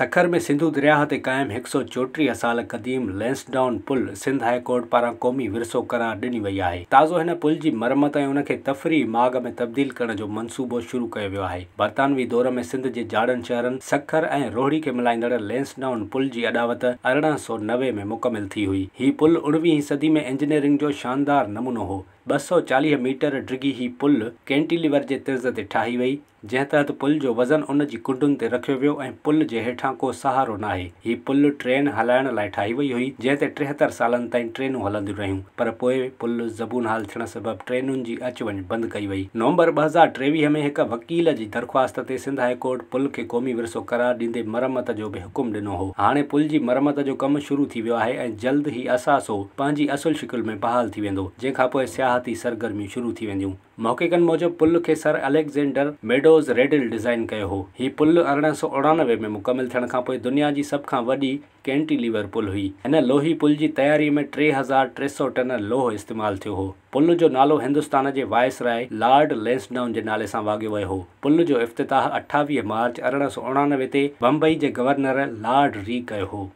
सखर में सिंधु दरिया ते क़ाइमु हिकु सौ चोटीह साल क़दीम लेंसडाउन पुल सिंध हाईकोर्ट कोर्ट पारां क़ौमी विरसो करार ॾिनी वई आहे ताज़ो हिन पुल जी मरमत ऐं उनखे तफ़री माग में तब्दील करण जो मनसूबो शुरू कयो वियो आहे बर्तानवी दौर में सिंध जे ॼाड़नि शहरनि सखर ऐं रोहड़ी खे मल्हाईंदड़ लेंसडाउन पुल जी अदावत अरिड़हं सौ नवे में मुकमिल थी हुई हीउ पुल उणिवीह सदी में इंजीनियरिंग जो शानदार नमूनो हो ॿ सौ चालीह मीटर ड्रिगी हीउ पुल केंटिलिवर जे तर्ज़ ते ठाही वई जंहिं तहत पुल जो वज़न उन जी कुंडुनि ते रखियो वियो ऐं पुल जे हेठां को सहारो न आहे हीउ पुल ट्रेन हलाइण लाइ ठाही वई हुई जंहिं ते टेहतरि सालनि ताईं ट्रेनूं हलंदियूं रहियूं पर पोइ पुल ज़बून हाल थियण सबबि ट्रेनुनि जी अच वञि बंदि कई वई नवंबर ॿ हज़ार टेवीह में हिकु वकील जी दरख़्वास्त ते सिंध हाईकोर्ट पुल खे क़ौमी विरसो करार ॾींदे मरमत जो बि हुकुम ॾिनो हो हाणे पुल जी मरमत जो कमु शुरू थी वियो आहे ऐं जल्द ई असासो पंहिंजी असुल शिकिल में बहाल थी वेंदो जंहिंखां पोइ सियाहती सरगर्मियूं शुरू थी वेंदियूं मौक़ेकनि मूजिबि पुल खे सर अलेक्ज़ेंडर मेडो विंडोज़ रेडिल डिज़ाइन कयो हो हीउ पुल अरिड़हं सौ उणानवे में मुकमिल थियण खां पोइ दुनिया जी सभ खां वॾी केंटिलीवर पुल हुई हिन लोही पुल जी तयारी में टे हज़ार टे सौ टन लोह इस्तेमालु थियो हो पुल जो नालो हिंदुस्तान जे वाइस राय लार्ड लेंसडाउन जे नाले सां वाॻियो वियो हो पुल जो इफ़्तिताह अठावीह मार्च अरिड़हं सौ उणानवे ते बम्बई जे गवर्नर लार्ड री कयो हो